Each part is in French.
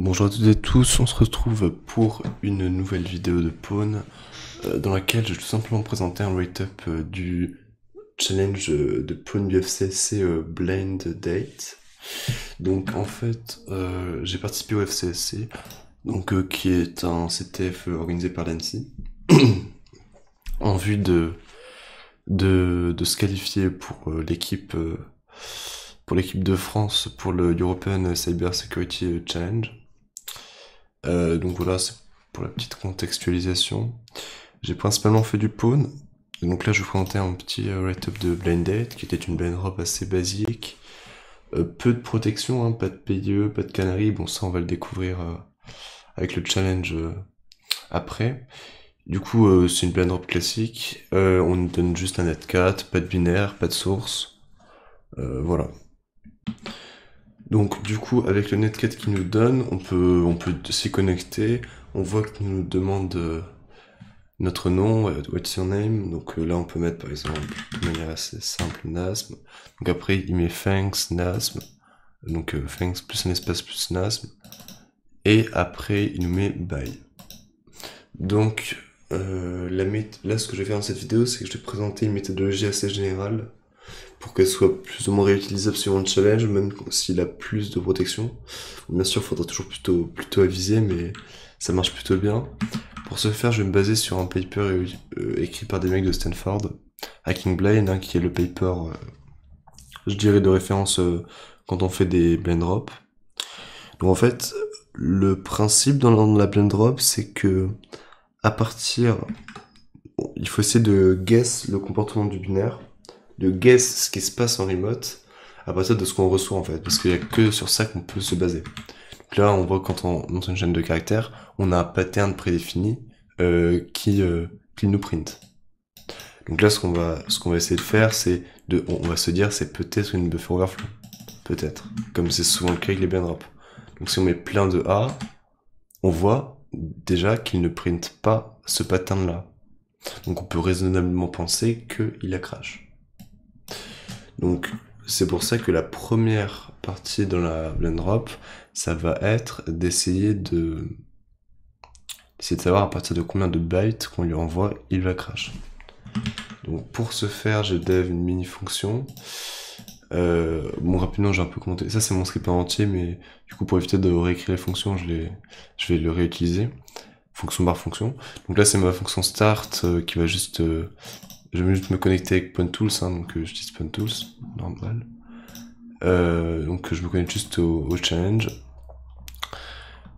Bonjour à toutes et tous, on se retrouve pour une nouvelle vidéo de Pawn euh, dans laquelle je vais tout simplement présenter un write-up euh, du challenge euh, de Pawn du FCSC e Blind Date. Donc en fait, j'ai participé au FCSC, donc, qui est un CTF organisé par l'ANSI, en vue de, se qualifier pour l'équipe pour l'équipe de France pour le European Cyber Security Challenge. Euh, donc voilà, c'est pour la petite contextualisation. J'ai principalement fait du pawn. Donc là, je vous présentais un petit euh, write-up de Blind qui était une blind robe assez basique. Euh, peu de protection, hein, pas de PDE, pas de canaries. Bon, ça, on va le découvrir avec le challenge après. Du coup, c'est une blind robe classique. on nous donne juste un netcat, pas de binaire, pas de source. voilà. Donc du coup, avec le Netcat qu'il nous donne, on peut, on peut s'y connecter. On voit qu'il nous demande euh, notre nom, euh, what's your name. Donc euh, là, on peut mettre par exemple de manière assez simple Nasm. Donc après, il met thanks Nasm. Donc thanks plus un espace plus Nasm. Et après, il nous met bye. Donc la là, ce que je vais faire dans cette vidéo, c'est que je vais présenter une méthodologie assez générale pour qu'elle soit plus ou moins réutilisable selon le challenge, même s'il a plus de protection. Bien sûr, il faudra toujours plutôt, plutôt aviser, mais ça marche plutôt bien. Pour ce faire, je vais me baser sur un paper euh, écrit par des mecs de Stanford, Hacking Blind, hein, qui est le paper, euh, je dirais, de référence euh, quand on fait des blend drops. Donc en fait, le principe dans la blind drop, c'est que à partir, il faut essayer de guess le comportement du binaire de guess ce qui se passe en remote à partir de ce qu'on reçoit en fait, parce qu'il n'y a que sur ça qu'on peut se baser. Donc là, on voit quand on monte une chaîne de caractères, on a un pattern prédéfini euh, qui, euh, qui nous print. Donc là, ce qu'on va, ce qu'on va essayer de faire, c'est de, on va se dire, c'est peut-être une buffer overflow, peut-être, comme c'est souvent le cas avec les bien drops Donc si on met plein de A, on voit déjà qu'il ne print pas ce pattern là. Donc on peut raisonnablement penser qu'il a crash. Donc c'est pour ça que la première partie dans la blend drop, ça va être d'essayer de c'est savoir à partir de combien de bytes qu'on lui envoie, il va crash. Donc pour ce faire, je dev une mini fonction. Euh, bon, rapidement, j'ai un peu commenté. Ça, c'est mon script en entier, mais du coup, pour éviter de réécrire les fonctions, je, les... je vais le réutiliser. Fonction par fonction. Donc là, c'est ma fonction start euh, qui va juste euh, je vais juste me connecter avec PointTools, hein, donc euh, je dis PointTools, normal. Euh, donc je me connecte juste au, au, challenge.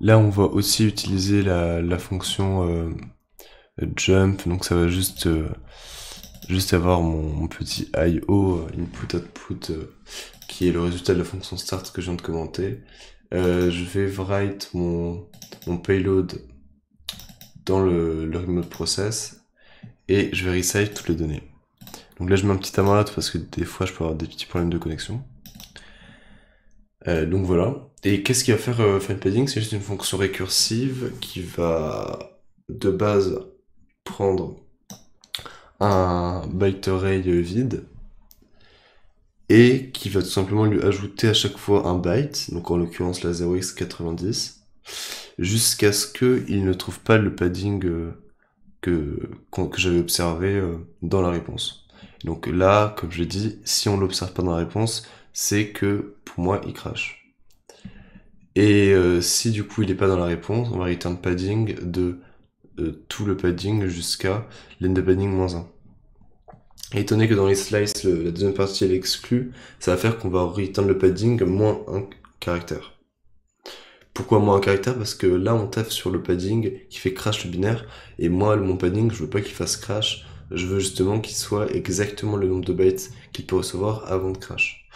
Là on va aussi utiliser la, fonction euh, jump, donc ça va juste, juste avoir mon, petit IO, input output, qui est le résultat de la fonction start que je viens de commenter. je vais write mon, mon payload dans le, le remote process et je vais resize toutes les données. Donc là, je mets un petit timeout parce que des fois, je peux avoir des petits problèmes de connexion. Euh, donc voilà. Et qu'est-ce qu'il va faire euh, FindPadding C'est juste une fonction récursive qui va de base prendre un byte array vide et qui va tout simplement lui ajouter à chaque fois un byte, donc en l'occurrence la 0x90, jusqu'à ce qu'il ne trouve pas le padding euh, que, que j'avais observé euh, dans la réponse. Donc là, comme je l'ai dit, si on l'observe pas dans la réponse, c'est que pour moi, il crache. Et euh, si du coup il n'est pas dans la réponse, on va return padding de euh, tout le padding jusqu'à l'end padding moins 1. Étonné que dans les slices, la deuxième partie elle exclue, ça va faire qu'on va return le padding moins 1 caractère. Pourquoi moi un caractère Parce que là, on taffe sur le padding qui fait crash le binaire. Et moi, mon padding, je veux pas qu'il fasse crash. Je veux justement qu'il soit exactement le nombre de bytes qu'il peut recevoir avant de crash.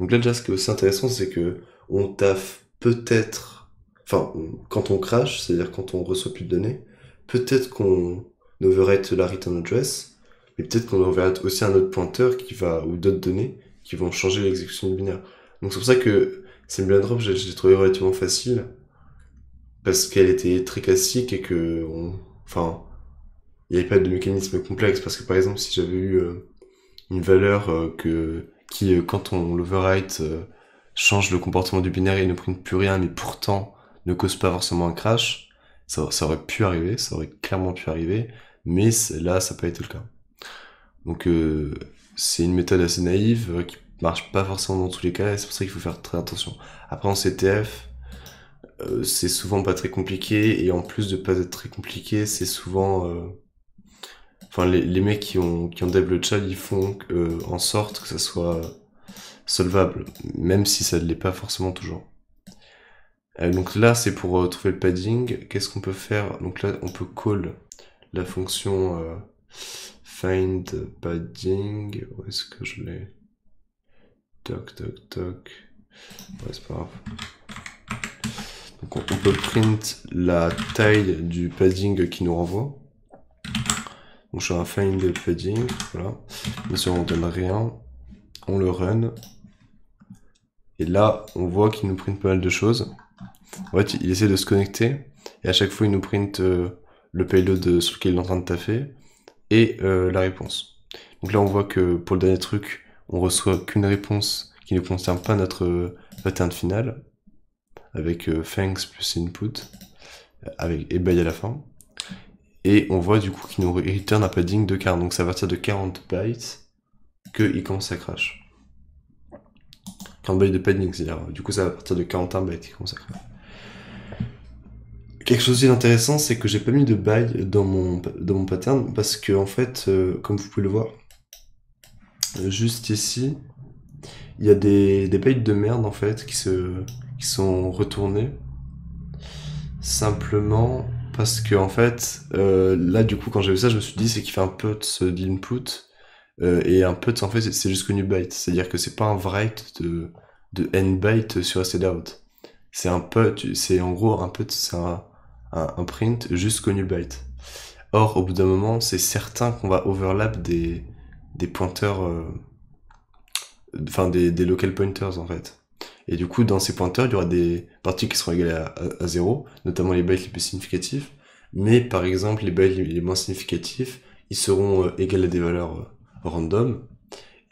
Donc là, déjà, ce qui est aussi intéressant, c'est que on taffe peut-être, enfin, quand on crash, c'est-à-dire quand on reçoit plus de données, peut-être qu'on overwrite la return address, mais peut-être qu'on overwrite aussi un autre pointeur qui va, ou d'autres données qui vont changer l'exécution du binaire. Donc c'est pour ça que une Drop, je l'ai trouvé relativement facile parce qu'elle était très classique et que, enfin, il n'y avait pas de mécanisme complexe parce que par exemple, si j'avais eu euh, une valeur euh, que qui, euh, quand on l'overwrite, change le comportement du binaire et ne print plus rien, mais pourtant ne cause pas forcément un crash, ça, aurait pu arriver, ça aurait clairement pu arriver, mais là, ça n'a pas été le cas. Donc, c'est une méthode assez naïve qui marche pas forcément dans tous les cas, et c'est pour ça qu'il faut faire très attention. Après, en CTF, euh, c'est souvent pas très compliqué, et en plus de pas être très compliqué, c'est souvent. Euh, enfin, les, les, mecs qui ont, qui ont des le chat, ils font euh, en sorte que ça soit solvable, même si ça ne l'est pas forcément toujours. donc là, c'est pour trouver le padding. Qu'est-ce qu'on peut faire Donc là, on peut call la fonction find padding. Où est-ce que je l'ai Toc, toc, toc. c'est pas grave. on, peut print la taille du padding qui nous renvoie. Donc je fais un find padding, voilà. Mais sur donne rien. On le run. Et là, on voit qu'il nous print pas mal de choses. En fait, il essaie de se connecter. Et à chaque fois, il nous print euh, le payload sur lequel il est en train de taffer. Et euh, la réponse. Donc là, on voit que pour le dernier truc, on reçoit qu'une réponse qui ne concerne pas notre euh, pattern final, avec euh, thanks plus input, euh, avec ebay à la fin. Et on voit du coup qu'il nous return un padding de 40. Donc ça à partir de 40 bytes que il commence à crash. 40 bytes de padding, c'est-à-dire du coup ça va partir de 41 bytes qu'il commence à Quelque chose d'intéressant, c'est que j'ai pas mis de byte dans mon, mon pattern parce que en fait, comme vous pouvez le voir, euh, juste ici, il y a des, des de merde en fait qui, se, sont retournés Simplement parce que en fait, euh, là du coup, quand j'ai vu ça, je me suis dit c'est qu'il fait un put d'input. Euh, et un put en fait, c'est juste connu byte. C'est-à-dire que c'est pas un write de, de n byte sur set out. C'est un put, c'est en gros un put c'est un, un, print jusqu'au connu byte. Or, au bout d'un moment, c'est certain qu'on va overlap des, des pointeurs, euh, enfin des, local pointers en fait. Et du coup, dans ces pointeurs, il y aura des parties qui seront égales à, 0, notamment les bytes les plus significatifs. Mais par exemple, les bytes les moins significatifs, ils seront euh, égales à des valeurs euh, random.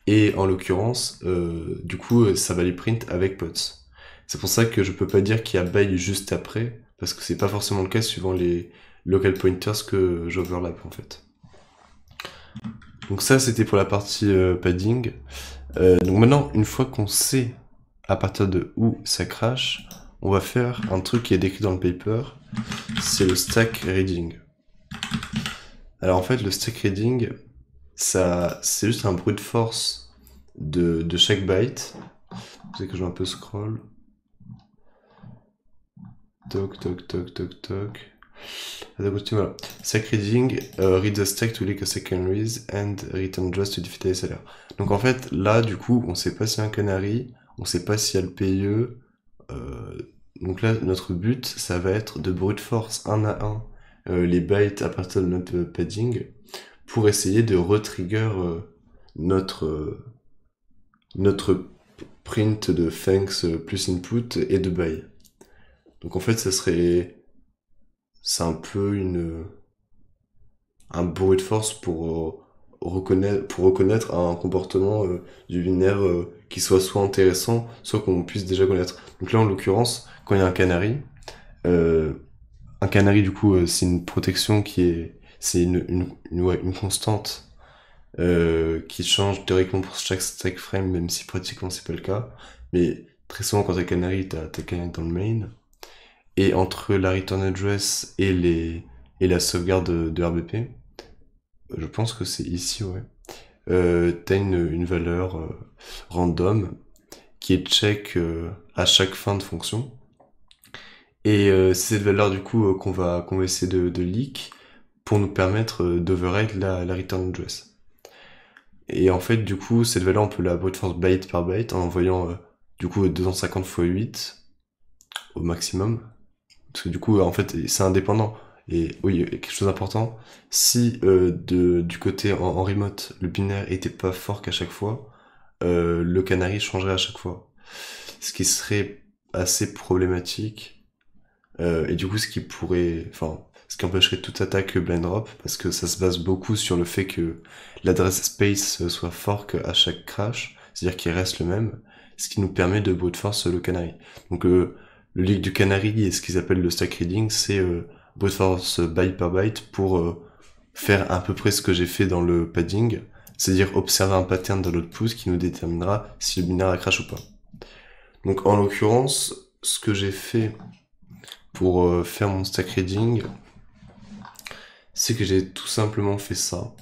Et en l'occurrence, du coup, ça va les print avec pots. C'est pour ça que je peux pas dire qu'il y a bail juste après, parce que c'est pas forcément le cas suivant les local pointers que j'overlap en fait. Donc ça, c'était pour la partie euh, padding. Euh, donc maintenant, une fois qu'on sait à partir de où ça crache, on va faire un truc qui est décrit dans le paper, c'est le stack reading. Alors en fait, le stack reading, ça, c'est juste un bruit de force de, chaque byte. Vous savez que je vais un peu scroll. Toc, toc, toc, toc, toc. Euh, read the stack to and return to Donc en fait, là, du coup, on sait pas si y a un canary, on sait pas s'il y a le PE. Euh, donc là, notre but, ça va être de brute force un à un euh, les bytes à partir de notre padding pour essayer de retrigger euh, notre, notre print de thanks plus input et de buy. Donc en fait, ça serait c'est un peu un bruit de force pour euh, reconnaître pour reconnaître un comportement euh, du binaire euh, qui soit soit intéressant, soit qu'on puisse déjà connaître. Donc là, en l'occurrence, quand il y a un canari, un canary du coup, c'est une protection qui est c'est une, une, constante qui change théoriquement pour chaque stack frame, même si pratiquement c'est pas le cas. Mais très souvent, quand un Canary, t'as Canary dans le main et entre la return address et, les, et la sauvegarde de, RBP, euh, je pense que c'est ici, ouais, euh, t'as une, une, valeur euh, random qui est check euh, à chaque fin de fonction. Et c'est cette valeur du coup qu'on va, qu'on va essayer de, leak pour nous permettre d'override la, la return address. Et en fait, du coup, cette valeur, on peut la brute force byte par byte en envoyant du coup 250 x 8 au maximum parce que du coup, en fait, c'est indépendant. Et oui, quelque chose d'important, si euh, de, du côté en, remote, le binaire était pas fort qu'à chaque fois, euh, le canary changerait à chaque fois. Ce qui serait assez problématique. Euh, et du coup, ce qui pourrait, enfin, ce qui empêcherait toute attaque blind drop, parce que ça se base beaucoup sur le fait que l'adresse space soit fork à chaque crash, c'est-à-dire qu'il reste le même, ce qui nous permet de brute force le canary Donc, le leak du canary et ce qu'ils appellent le stack reading, c'est brute force byte par byte pour euh, faire à peu près ce que j'ai fait dans le padding, c'est-à-dire observer un pattern dans l'output qui nous déterminera si le binaire a crash ou pas. Donc en l'occurrence, ce que j'ai fait pour euh, faire mon stack reading, c'est que j'ai tout simplement fait ça.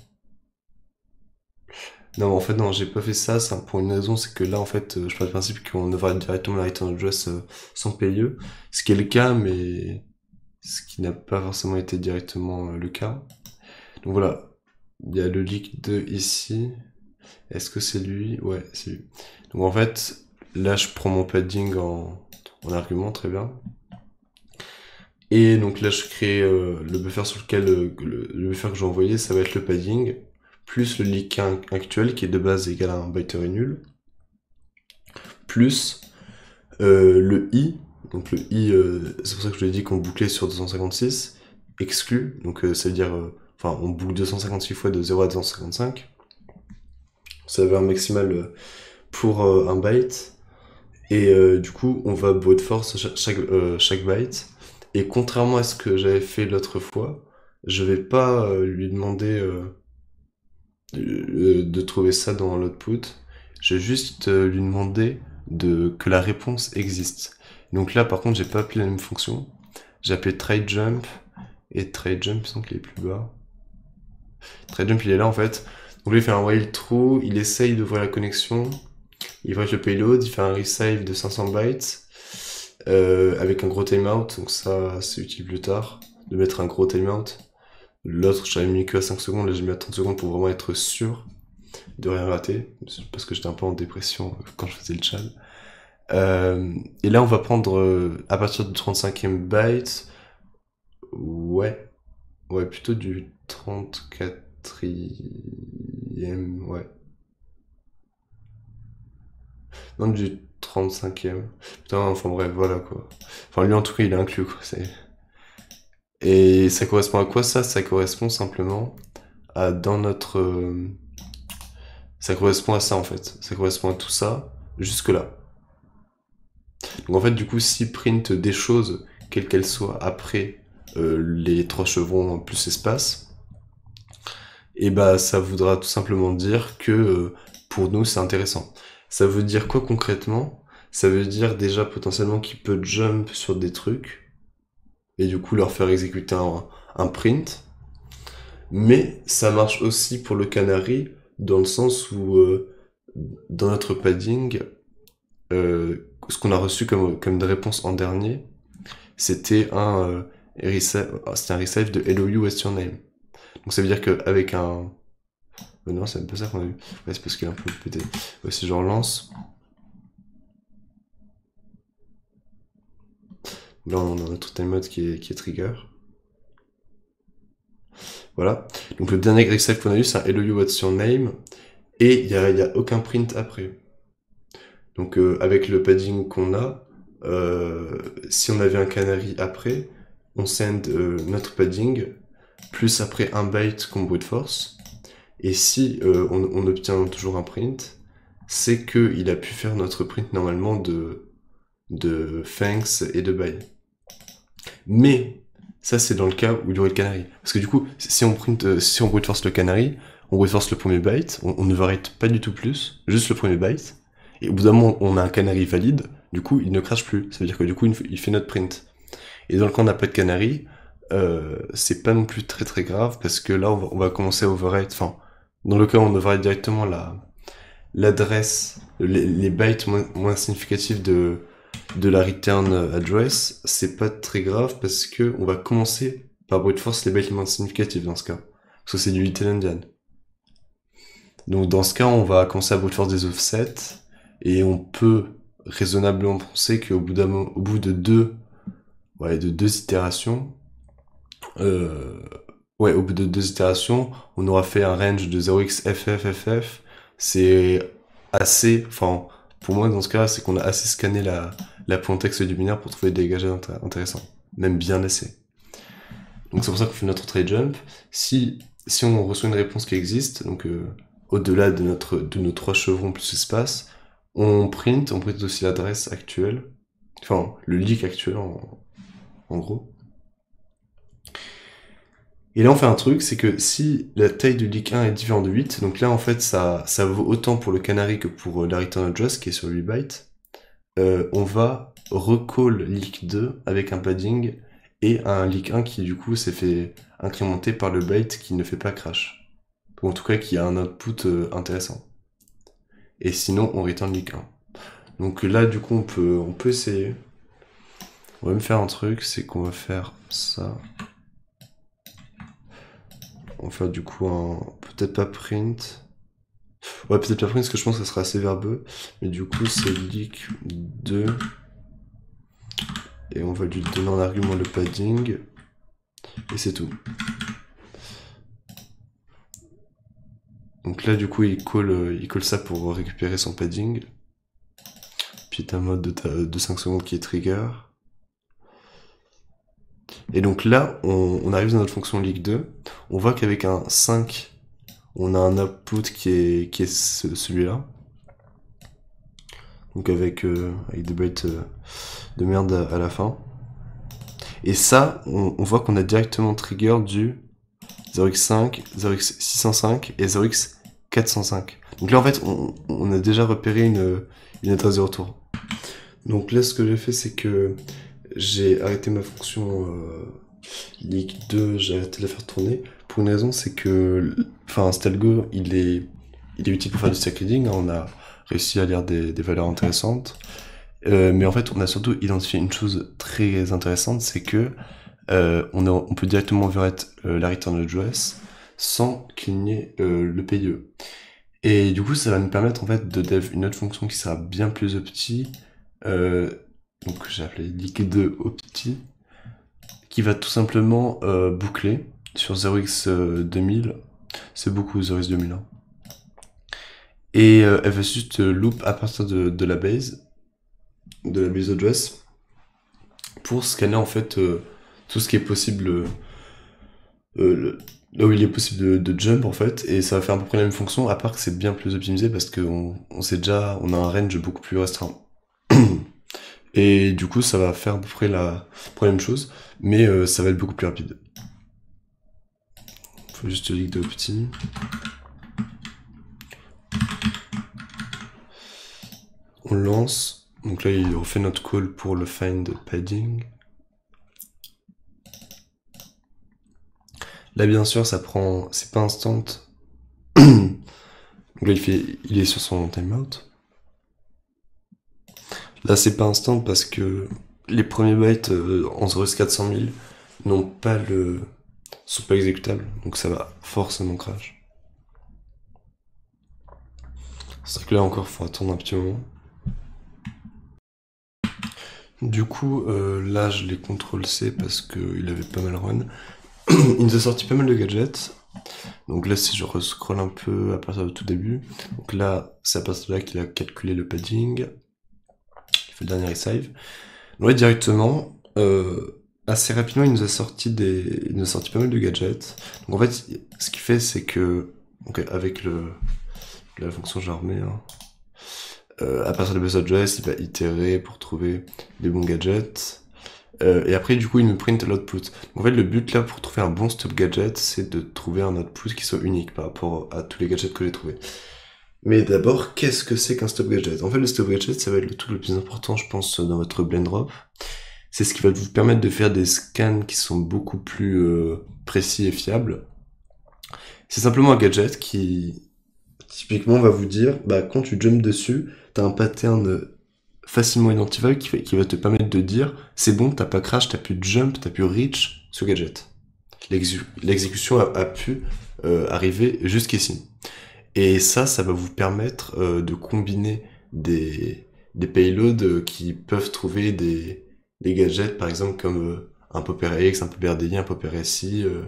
Non, en fait, non, j'ai pas fait ça. pour une raison, c'est que là, en fait, euh, je pars du principe qu'on devrait directement la un euh, sans payer, ce qui est le cas, mais ce qui n'a pas forcément été directement euh, le cas. Donc voilà, il y a le leak 2 ici. Est-ce que c'est lui Ouais, c'est lui. Donc en fait, là, je prends mon padding en, argument, très bien. Et donc là, je crée le buffer sur lequel le, buffer que j'ai envoyé, ça va être le padding plus le leak actuel qui est de base égal à un et nul, plus euh, le i, donc le i, euh, c'est pour ça que je ai dit qu'on bouclait sur 256, exclu, donc cest euh, ça veut dire, enfin on boucle 256 fois de 0 à 255, ça avait un maximal pour un byte, et du coup on va boucler force chaque, chaque byte, et contrairement à ce que j'avais fait l'autre fois, je vais pas lui demander euh, de trouver ça dans l'output, je vais juste euh, lui demander de, que la réponse existe. Donc là, par contre, j'ai pas appelé la même fonction. J'ai appelé trade jump et trade jump, sans qu'il est plus bas. Trade jump, il est là en fait. Donc lui, il fait un while true, il essaye voir la connexion, il voit le payload, il fait un resave de 500 bytes euh, avec un gros timeout. Donc ça, c'est utile plus tard de mettre un gros timeout. L'autre, j'avais mis que à 5 secondes, là j'ai mis à 30 secondes pour vraiment être sûr de rien rater, parce que j'étais un peu en dépression euh, quand je faisais le challenge euh, et là, on va prendre euh, à partir du 35e byte, ouais, ouais, plutôt du 34e, ouais. Non, du 35e. Putain, enfin bref, voilà quoi. Enfin, lui en tout cas, il est inclus quoi, c'est. Et ça correspond à quoi ça Ça correspond simplement à dans notre... Euh, ça correspond à ça en fait. Ça correspond à tout ça jusque-là. Donc en fait du coup si print des choses, quelles qu'elles soient, après euh, les trois chevrons plus espace, et eh bah ben, ça voudra tout simplement dire que euh, pour nous c'est intéressant. Ça veut dire quoi concrètement Ça veut dire déjà potentiellement qu'il peut jump sur des trucs, et du coup leur faire exécuter un, print. Mais ça marche aussi pour le canary dans le sens où euh, dans notre padding, euh, ce qu'on a reçu comme, comme réponse en dernier, c'était un, euh, un receive de Hello You What's Your Name. Donc ça veut dire qu'avec un... Euh, non, c'est pas ça qu'on a vu. Ouais, c'est parce qu'il est un peu pété. Ouais, genre je relance, Là, on a notre totem qui est, qui trigger. Voilà. Donc le dernier Grexel qu'on a eu, c'est un Hello You What's Your Name. Et il n'y a, aucun print après. Donc euh, avec le padding qu'on a, euh, si on avait un canary après, on send euh, notre padding, plus après un byte qu'on brute force. Et si on, on, obtient toujours un print, c'est qu'il a pu faire notre print normalement de, de thanks et de bytes. Mais ça, c'est dans le cas où il y aurait le canary. Parce que du coup, si on, print, euh, si on brute force le canary, on brute le premier byte, on, ne ne varie pas du tout plus, juste le premier byte. Et au bout d'un moment, on a un canary valide, du coup, il ne crache plus. Ça veut dire que du coup, il fait notre print. Et dans le cas où on n'a pas de canary, euh, c'est pas non plus très très grave, parce que là, on va, commencer à overwrite, enfin, dans le cas où on overwrite directement la l'adresse, les, bytes moins, moins significatifs de, de la return address, c'est pas très grave parce que on va commencer par brute force les moins significatifs dans ce cas. Parce que c'est du Little Indian. Donc dans ce cas, on va commencer à brute force des offsets et on peut raisonnablement penser qu'au bout, au bout de deux, ouais, de deux itérations, euh, ouais, au bout de deux itérations, on aura fait un range de 0xFFFF. C'est assez, enfin, pour moi, dans ce cas, c'est qu'on a assez scanné la, la pointexte du binaire pour trouver des dégagés intéressants, même bien laissés. Donc c'est pour ça qu'on fait notre trade jump. Si, si on reçoit une réponse qui existe, donc euh, au-delà de, notre, de nos trois chevrons plus espace, on print, on print aussi l'adresse actuelle, enfin le leak actuel en gros. Et là, on fait un truc, c'est que si la taille du leak 1 est différente de 8, donc là, en fait, ça, ça vaut autant pour le canary que pour la return address qui est sur 8 bytes, euh, on va recall leak 2 avec un padding et un leak 1 qui, du coup, s'est fait incrémenter par le byte qui ne fait pas crash. en tout cas, qui a un output euh, intéressant. Et sinon, on return leak 1. Donc là, du coup, on peut, on peut essayer. On va me faire un truc, c'est qu'on va faire ça on va faire du coup un. Peut-être pas print. Ouais, peut-être pas print parce que je pense que ça sera assez verbeux. Mais du coup, c'est leak 2. Et on va lui donner en argument le padding. Et c'est tout. Donc là, du coup, il colle, il ça pour récupérer son padding. Puis t'as un mode de, de 5 secondes qui est trigger. Et donc là, on, arrive dans notre fonction Ligue 2. On voit qu'avec un 5, on a un output qui est, est celui-là. Donc avec, euh, des bytes euh, de merde à, la fin. Et ça, on, voit qu'on a directement trigger du 0x5, 0x605 et 0x405. Donc là, en fait, on, a déjà repéré une, une adresse de retour. Donc là, ce que j'ai fait, c'est que j'ai arrêté ma fonction euh, 2, j'ai arrêté de la faire tourner. Pour une raison, c'est que, enfin, Stalgo, il est, il est utile pour faire du stack leading. Hein, on a réussi à lire des, valeurs intéressantes. Euh, mais en fait, on a surtout identifié une chose très intéressante, c'est que euh, on, on, peut directement être euh, la return address sans qu'il n'y ait le PIE. Et du coup, ça va nous permettre en fait de dev une autre fonction qui sera bien plus petit donc j'ai appelé liquide 2 opti qui va tout simplement euh, boucler sur 0x2000. Euh, c'est beaucoup 0x2000. Hein. Et euh, elle va juste loop à partir de, la base, de la base address, pour scanner en fait tout ce qui est possible. là où il est possible de, jump en fait, et ça va faire à peu près la même fonction, à part que c'est bien plus optimisé parce qu'on sait déjà, on a un range beaucoup plus restreint. Et du coup, ça va faire à peu près la, première chose, mais euh, ça va être beaucoup plus rapide. Faut juste le de petit. On lance. Donc là, il refait notre call pour le find padding. Là, bien sûr, ça prend. C'est pas instant. Donc là, il, fait... il est sur son timeout. Là, c'est pas instant parce que les premiers bytes en 400 000 n'ont pas le. sont pas exécutables, donc ça va forcément crash. C'est vrai que là encore, faut attendre un petit moment. Du coup, euh, là, je les contrôle C parce qu'il avait pas mal run. il nous a sorti pas mal de gadgets. Donc là, si je re-scroll un peu à partir du tout début, donc là, c'est à partir de là qu'il a calculé le padding dernier save, directement. Euh, assez rapidement, il nous a sorti des, il nous a sorti pas mal de gadgets. Donc en fait, ce qu'il fait, c'est que, avec le, la fonction j'armée, hein, euh, à partir de best address, il va itérer pour trouver des bons gadgets. Euh, et après, du coup, il nous print l'output. En fait, le but là pour trouver un bon stop gadget, c'est de trouver un output qui soit unique par rapport à tous les gadgets que j'ai trouvé. Mais d'abord, qu'est-ce que c'est qu'un stop gadget En fait, le stop gadget, ça va être le truc le plus important, je pense, dans votre drop. C'est ce qui va vous permettre de faire des scans qui sont beaucoup plus euh, précis et fiables. C'est simplement un gadget qui, typiquement, va vous dire, bah, quand tu jumps dessus, tu as un pattern facilement identifiable qui, va te permettre de dire, c'est bon, t'as pas crash, t'as pu jump, t'as pu reach, ce gadget. L'exécution a, pu euh, arriver jusqu'ici. Et ça, ça va vous permettre euh, de combiner des, payloads euh, qui peuvent trouver des, gadgets, par exemple, comme un un RX, un RDI, un Popper RSI, euh,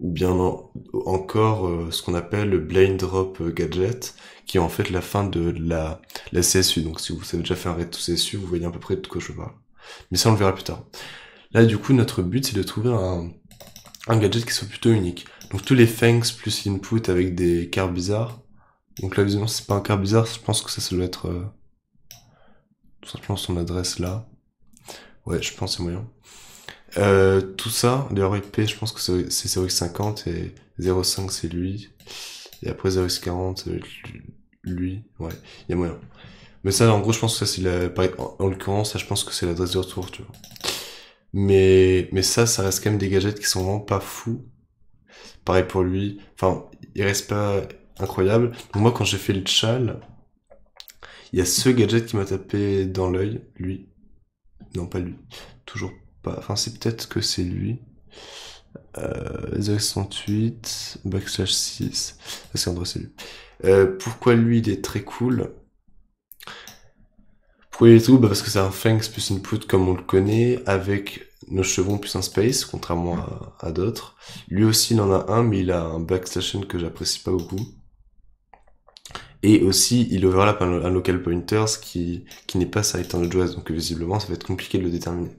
ou bien encore ce qu'on appelle le Blind Drop Gadget, qui est en fait la fin de la, la CSU. Donc si vous avez déjà fait un raid tout CSU, vous voyez à peu près de quoi je parle. Mais ça, on le verra plus tard. Là, du coup, notre but, c'est de trouver un gadget qui soit plutôt unique. Donc tous les fangs plus input avec des cartes bizarres. Donc là, visiblement, c'est pas un carte bizarre, je pense que ça, ça doit être euh, tout simplement son adresse là. Ouais, je pense c'est moyen. Euh, tout ça, d'ailleurs IP, je pense que c'est 0x50 et 0,5 c'est lui. Et après 0x40, euh, lui, ouais, il y a moyen. Mais ça, en gros, je pense que ça, c'est la, en, l'occurrence, ça, je pense que c'est l'adresse de retour, tu vois. Mais, mais ça, ça reste quand même des gadgets qui sont vraiment pas fous. Pareil pour lui. Enfin, il reste pas incroyable. moi, quand j'ai fait le chal, il y a ce gadget qui m'a tapé dans l'œil. Lui. Non, pas lui. Toujours pas. Enfin, c'est peut-être que c'est lui. Euh, 68 backslash 6. Parce qu'en c'est lui. Euh, pourquoi lui, il est très cool pourquoi il est tout bah, Parce que c'est un Fangs plus une comme on le connaît, avec nos chevaux plus un space, contrairement à, d'autres. Lui aussi, il en a un, mais il a un backstation que j'apprécie pas beaucoup. Et aussi, il overlap un, local pointer, ce qui, qui n'est pas ça étant le donc visiblement, ça va être compliqué de le déterminer.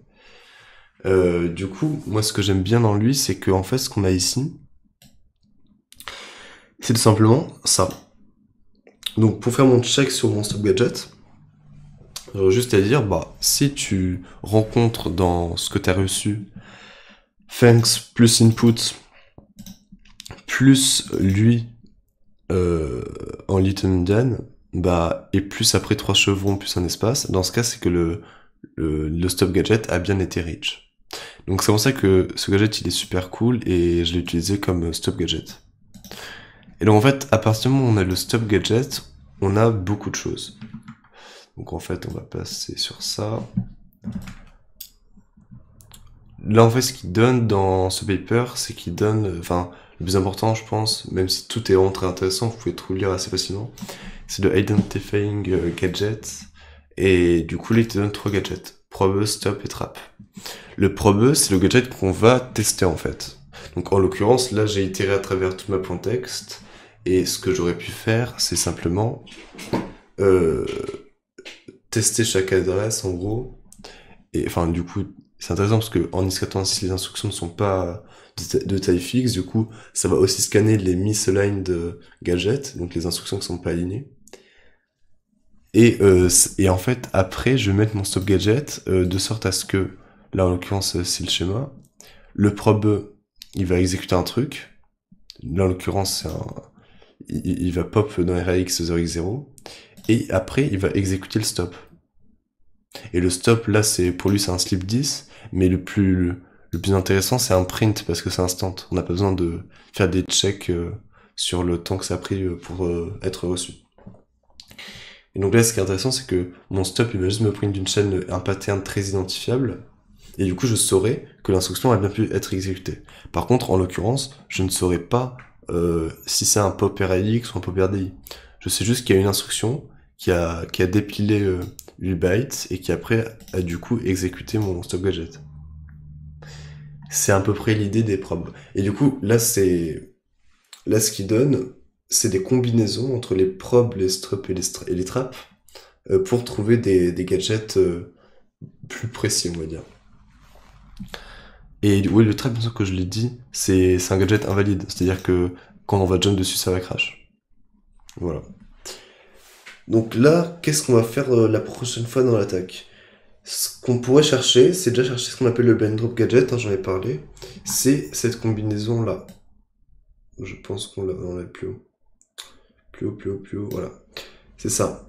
Euh, du coup, moi, ce que j'aime bien dans lui, c'est qu'en en fait, ce qu'on a ici, c'est tout simplement ça. Donc, pour faire mon check sur mon stop gadget, juste à dire, bah, si tu rencontres dans ce que tu as reçu, thanks plus input, plus lui euh, en Little Indian, bah, et plus après trois chevrons, plus un espace, dans ce cas, c'est que le, le, le, stop gadget a bien été rich. Donc c'est pour ça que ce gadget il est super cool et je l'ai utilisé comme stop gadget. Et donc en fait, à partir du moment où on a le stop gadget, on a beaucoup de choses. Donc en fait, on va passer sur ça. Là, en fait, ce qu'il donne dans ce paper, c'est qu'il donne, enfin, le plus important, je pense, même si tout est vraiment très intéressant, vous pouvez tout lire assez facilement, c'est le Identifying euh, Gadget. Et du coup, il te donne trois gadgets. Probe, stop et trap. Le probe, c'est le gadget qu'on va tester, en fait. Donc, en l'occurrence, là, j'ai itéré à travers tout ma point texte. Et ce que j'aurais pu faire, c'est simplement, euh, tester chaque adresse en gros. Et enfin, du coup, c'est intéressant parce que en is les instructions ne sont pas de, taille fixe. Du coup, ça va aussi scanner les misaligned gadgets, donc les instructions qui ne sont pas alignées. Euh, et, en fait, après, je vais mettre mon stop gadget euh, de sorte à ce que, là en l'occurrence, euh, c'est le schéma. Le probe, il va exécuter un truc. Là en l'occurrence, il, va pop dans rx 0x0. Et après, il va exécuter le stop. Et le stop, là, c'est pour lui, c'est un slip 10, mais le plus, le plus intéressant, c'est un print parce que c'est instant. On n'a pas besoin de faire des checks euh, sur le temps que ça a pris euh, pour euh, être reçu. Et donc là, ce qui est intéressant, c'est que mon stop, il va juste me print d'une chaîne un pattern très identifiable. Et du coup, je saurais que l'instruction a bien pu être exécutée. Par contre, en l'occurrence, je ne saurais pas si c'est un pop RAX ou un pop RDI. Je sais juste qu'il y a une instruction qui a, qui a dépilé le euh, byte et qui après a du coup exécuté mon stop gadget. C'est à peu près l'idée des probes. Et du coup, là, c'est. Là, ce qui donne, c'est des combinaisons entre les probes, les strups et les, traps euh, pour trouver des, gadgets euh, plus précis, on va dire. Et oui, le trap, bien que je l'ai dit, c'est un gadget invalide. C'est-à-dire que quand on va jump dessus, ça va crash. Voilà. Donc là, qu'est-ce qu'on va faire euh, la prochaine fois dans l'attaque Ce qu'on pourrait chercher, c'est déjà chercher ce qu'on appelle le bend drop gadget, hein, j'en ai parlé. C'est cette combinaison là. Je pense qu'on l'a plus haut. Plus haut, plus haut, plus haut, voilà. C'est ça.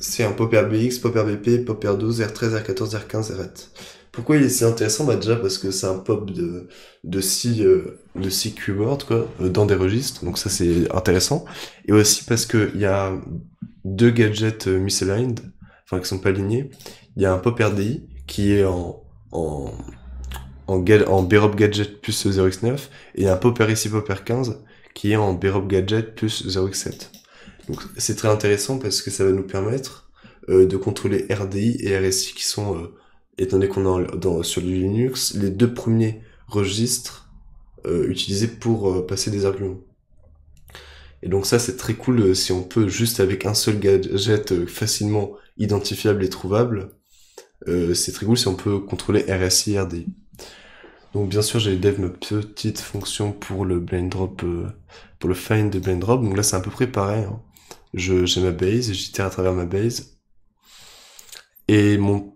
C'est un pop Popper BX, Popper BP, Popper 12, R13, R14, R15, R8. Pourquoi il est intéressant bah, Déjà parce que c'est un pop de, de euh, de keywords, quoi, euh, dans des registres, donc ça c'est intéressant. Et aussi parce qu'il y a deux gadgets euh, misaligned, enfin qui sont pas alignés. Il y a un pop RDI qui est en, en, en, Berop Gadget plus 0x9 et un pop RSI pop R15 qui est en Berop Gadget plus 0x7. Donc c'est très intéressant parce que ça va nous permettre de contrôler RDI et RSI qui sont étant donné qu'on est dans, sur du Linux, les deux premiers registres euh, utilisés pour euh, passer des arguments. Et donc ça, c'est très cool euh, si on peut juste avec un seul gadget facilement identifiable et trouvable. c'est très cool si on peut contrôler RSI Donc bien sûr, j'ai dev ma petite fonction pour le blind drop, pour le find de blind drop. Donc là, c'est à peu près pareil. Hein. j'ai ma base, j'itère à travers ma base. Et mon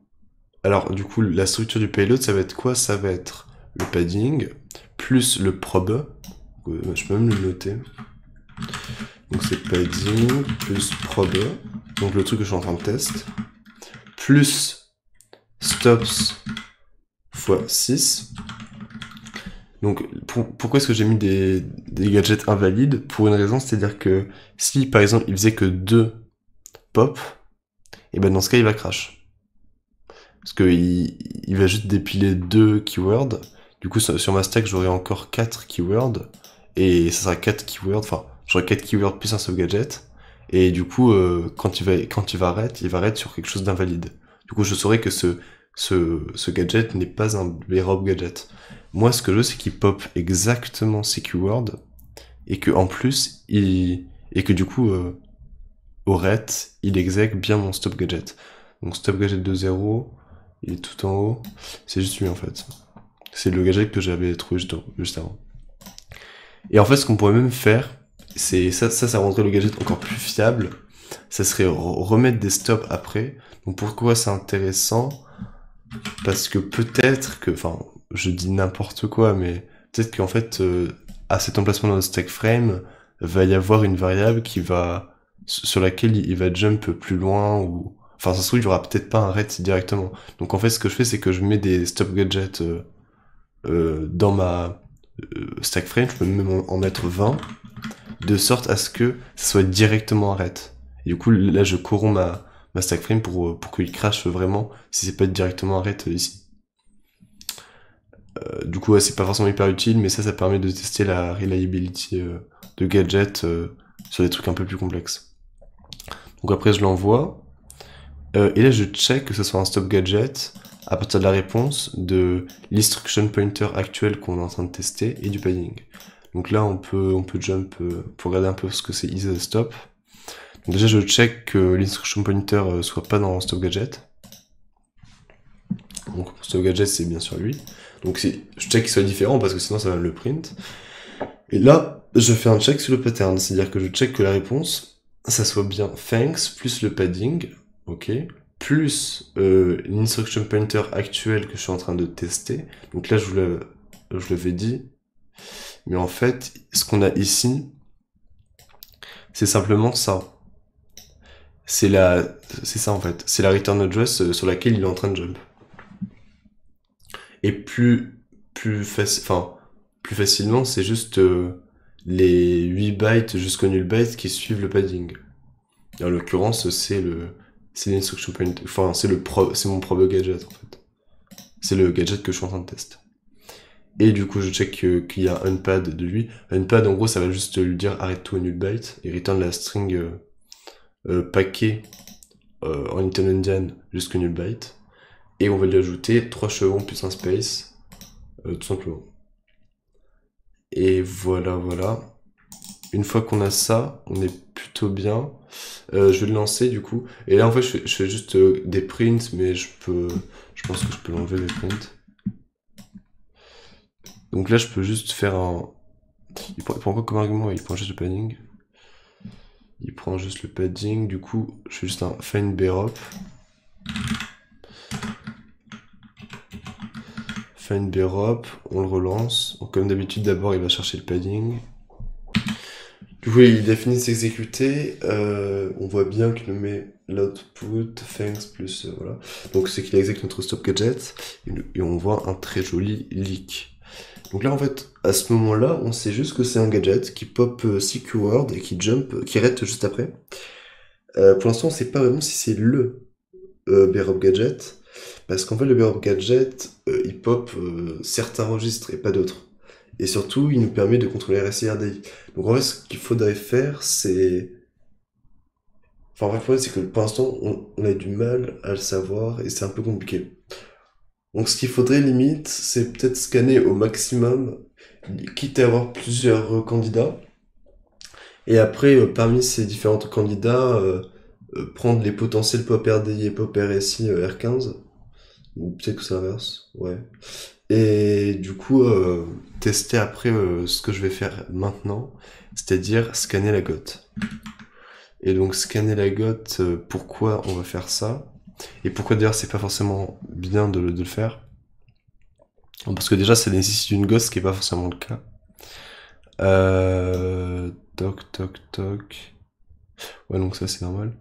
alors du coup, la structure du payload, ça va être quoi Ça va être le padding plus le probe. Euh, je peux même le noter. Donc c'est padding plus probe. Donc le truc que je suis en train de tester. Plus stops fois 6. Donc pourquoi est-ce que j'ai mis des, gadgets invalides Pour une raison, c'est-à-dire que si par exemple il faisait que 2 pop, et eh ben dans ce cas il va crash. Parce qu'il il va juste dépiler deux keywords. Du coup, sur ma stack, j'aurai encore quatre keywords. Et ça sera quatre keywords. Enfin, j'aurai quatre keywords plus un gadget Et du coup, euh, quand, il va, quand il va arrêter, il va arrêter sur quelque chose d'invalide. Du coup, je saurai que ce, ce, gadget n'est pas un rob gadget. Moi, ce que je veux, c'est qu'il pop exactement ces keywords. Et que, en plus, il, et que du coup, euh, au ret, il exécute bien mon stop gadget. Donc, stop gadget de 0, il est tout en haut. C'est juste lui en fait. C'est le gadget que j'avais trouvé juste avant. Et en fait, ce qu'on pourrait même faire, c'est ça, ça, ça rendrait le gadget encore plus fiable. Ça serait remettre des stops après. Donc pourquoi c'est intéressant Parce que peut-être que, enfin, je dis n'importe quoi, mais peut-être qu'en fait, euh, à cet emplacement dans le stack frame, va y avoir une variable qui va sur laquelle il va jump plus loin ou Enfin, ça se trouve, il y aura peut-être pas un RET directement. Donc en fait, ce que je fais, c'est que je mets des stop gadgets euh, euh, dans ma euh, stack frame, je peux même en, mettre 20, de sorte à ce que ça soit directement un Et du coup, là, je corromps ma, stack frame pour, pour qu'il crache vraiment si c'est pas directement un ici. du coup, c'est pas forcément hyper utile, mais ça, ça permet de tester la reliability de gadgets sur des trucs un peu plus complexes. Donc après, je l'envoie. Euh, et là, je check que ce soit un stop gadget à partir de la réponse de l'instruction pointer actuel qu'on est en train de tester et du padding. Donc là, on peut, on peut jump euh, pour regarder un peu ce que c'est is a stop. déjà, je check que l'instruction pointer euh, soit pas dans stop gadget. Donc stop gadget, c'est bien sûr lui. Donc je check qu'il soit différent parce que sinon ça va le print. Et là, je fais un check sur le pattern, c'est-à-dire que je check que la réponse, ça soit bien thanks plus le padding ok, plus l'instruction euh, pointer actuel que je suis en train de tester. Donc là, je vous l'avais dit, mais en fait, ce qu'on a ici, c'est simplement ça. C'est la, c'est ça en fait. C'est la return address euh, sur laquelle il est en train de jump. Et plus, plus enfin, plus facilement, c'est juste euh, les 8 bytes jusqu'au nul byte qui suivent le padding. en l'occurrence, c'est le, c'est l'instruction point. Enfin, c'est le c'est mon propre gadget en fait. C'est le gadget que je suis en train de tester. Et du coup, je check qu'il y a un pad de lui. Un pad, en gros, ça va juste lui dire arrête tout à null byte et return la string euh, euh, paquet euh, en Intel Indian jusqu'à null byte. Et on va lui ajouter 3 chevrons plus un space, tout simplement. Et voilà, voilà. Une fois qu'on a ça, on est plutôt bien. Euh, je vais le lancer du coup. Et là en fait je fais, juste euh, des prints, mais je peux. Je pense que je peux l'enlever les prints. Donc là je peux juste faire un. Il prend, quoi comme argument Il prend juste le padding. Il prend juste le padding. Du coup, je fais juste un find berop. Find on le relance. comme d'habitude, d'abord il va chercher le padding. Oui, il définit s'exécuter. Euh, on voit bien qu'il nous met l'output, thanks, plus. Euh, voilà. Donc c'est qu'il exécute notre stop gadget. Et, on voit un très joli leak. Donc là, en fait, à ce moment-là, on sait juste que c'est un gadget qui pop euh, si word et qui jump, qui rate juste après. pour l'instant, on ne sait pas vraiment si c'est le euh, Gadget. Parce qu'en fait, le Berop Gadget, il pop certains registres et pas d'autres. Et surtout, il nous permet de contrôler RSI-RDI. Donc en fait, ce qu'il faudrait faire, c'est... Enfin, en le problème, c'est que pour l'instant, on, a du mal à le savoir et c'est un peu compliqué. Donc ce qu'il faudrait limite, c'est peut-être scanner au maximum, quitte à avoir plusieurs candidats. Et après, euh, parmi ces différents candidats, euh, euh, prendre les potentiels POP RDI et POP RSI R15. Ou peut-être que c'est l'inverse, ouais. Et du coup, euh, tester après euh, ce que je vais faire maintenant, c'est-à-dire scanner la gotte. Et donc scanner la gotte, euh, pourquoi on va faire ça Et pourquoi d'ailleurs c'est pas forcément bien de, le faire Parce que déjà ça nécessite une gosse, ce qui n'est pas forcément le cas. toc toc toc. Ouais donc ça c'est normal.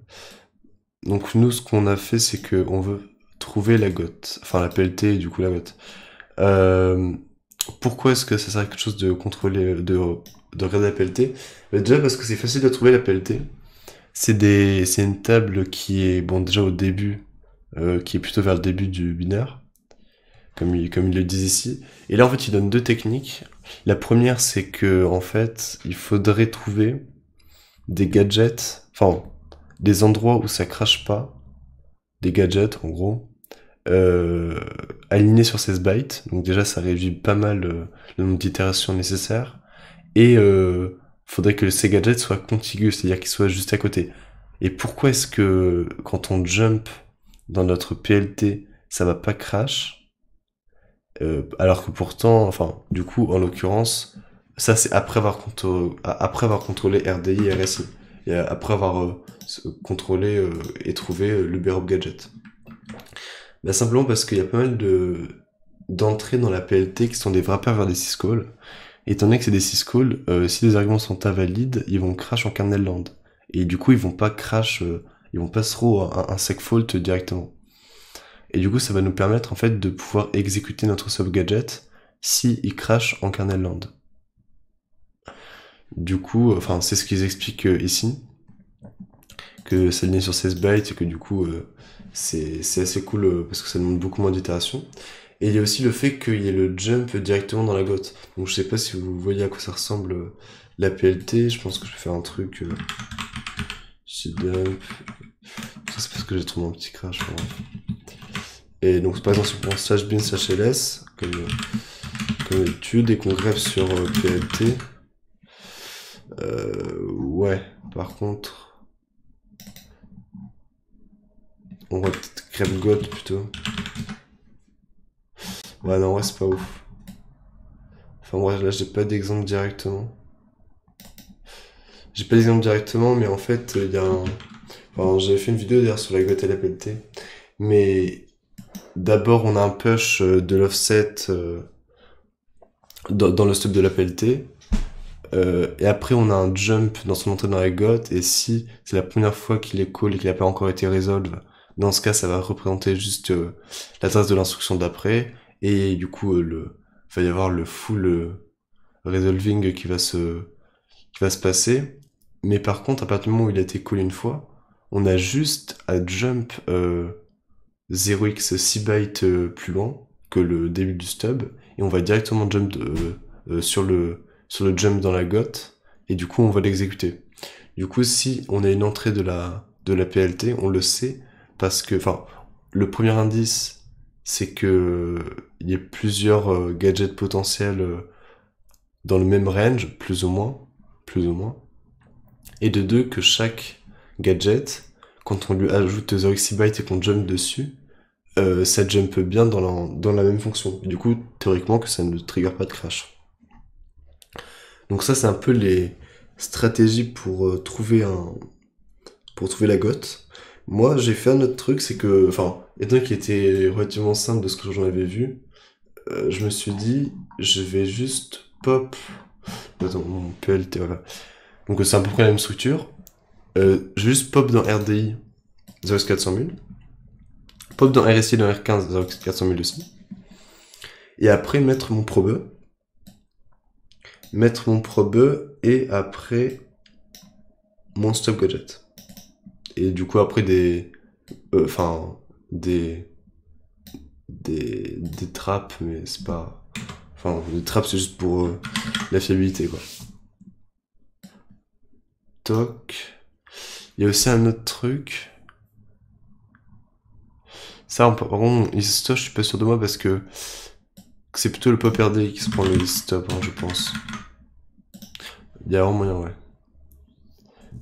Donc nous ce qu'on a fait c'est que veut trouver la GOTE. enfin la PLT et du coup la gotte. Euh, pourquoi est-ce que ça sert à quelque chose de contrôler, de, de regarder la PLT bah, Déjà parce que c'est facile de trouver la PLT. C'est des, c'est une table qui est bon déjà au début, euh, qui est plutôt vers le début du binaire, comme il, comme il le disent ici. Et là en fait, il donne deux techniques. La première, c'est que en fait, il faudrait trouver des gadgets, enfin des endroits où ça crache pas, des gadgets en gros, euh, aligné sur 16 bytes. Donc déjà, ça réduit pas mal euh, le, nombre d'itérations nécessaires. Et euh, faudrait que ces gadgets soient contigus, c'est-à-dire qu'ils soient juste à côté. Et pourquoi est-ce que quand on jump dans notre PLT, ça va pas crash Alors que pourtant, enfin, du coup, en l'occurrence, ça c'est après avoir, contrôlé, RDI RSI. Et après avoir contrôlé et trouvé l'Uberop Gadget. Bah, simplement parce qu'il y a pas mal de d'entrées dans la PLT qui sont des wrappers vers des syscalls. Étant donné que c'est des syscalls, euh, si les arguments sont invalides, ils vont crash en kernel land. Et du coup, ils vont pas crash, euh, ils vont pas se un, un segfault directement. Et du coup, ça va nous permettre en fait de pouvoir exécuter notre subgadget si il crash en kernel land. Du coup, enfin, c'est ce qu'ils expliquent euh, ici, que ça est sur 16 bytes et que du coup, c'est assez cool euh, parce que ça demande beaucoup moins d'itération. Et il y a aussi le fait qu'il y ait le jump directement dans la goutte Donc je sais pas si vous voyez à quoi ça ressemble euh, la PLT. Je pense que je vais faire un truc. Euh, dump. Ça c'est parce que j'ai trouvé un petit crash. Et donc par exemple si on prend slash bin slash ls comme, euh, comme d'habitude et qu'on greffe sur euh, PLT. ouais, par contre. On va peut-être crème got plutôt. Ouais, non, ouais, c'est pas ouf. Enfin, moi, là, j'ai pas d'exemple directement. J'ai pas d'exemple directement, mais en fait, il euh, y a un. Enfin, j'avais fait une vidéo d'ailleurs sur la got et la pelletée. Mais d'abord, on a un push euh, de l'offset euh, dans le stop de la pelletée. et après, on a un jump dans son entrée dans la Et si c'est la première fois qu'il est call et qu'il n'a pas encore été resolve, dans ce cas, ça va représenter juste euh, l'adresse de l'instruction d'après, et du coup, euh, le, il va y avoir le full euh, resolving qui va, se, qui va se passer. Mais par contre, à partir du moment où il a été cool une fois, on a juste à jump 0x 6 bytes plus loin que le début du stub, et on va directement jump sur, le, sur le jump dans la gotte, et du coup, on va l'exécuter. Du coup, si on a une entrée de la, de la PLT, on le sait, parce que, le premier indice, c'est que il y a plusieurs euh, gadgets potentiels euh, dans le même range, plus ou moins, plus ou moins. Et de deux, que chaque gadget, quand on lui ajoute The bytes et qu'on jump dessus, euh, ça jump bien dans la, même fonction. du coup, théoriquement, que ça ne trigger pas de crash. Donc ça, c'est un peu les stratégies pour trouver pour trouver la goth. Moi, j'ai fait un autre truc, c'est que, enfin, étant qu'il était relativement simple de ce que j'en avais vu, euh, je me suis dit, je vais juste pop. Attends, mon PLT, voilà. Donc, c'est un peu près la même structure. Euh, je vais juste pop dans RDI 0x400 Pop dans RSI dans R15 0x400 aussi. Et après, mettre mon probe. Mettre mon probe et après mon stop gadget et du coup après des euh, enfin des des des trappes mais c'est pas enfin des trappes c'est juste pour euh, la fiabilité quoi toc il y a aussi un autre truc ça par contre stop je suis pas sûr de moi parce que c'est plutôt le pop RD qui se prend le stop hein, je pense il y a un moyen ouais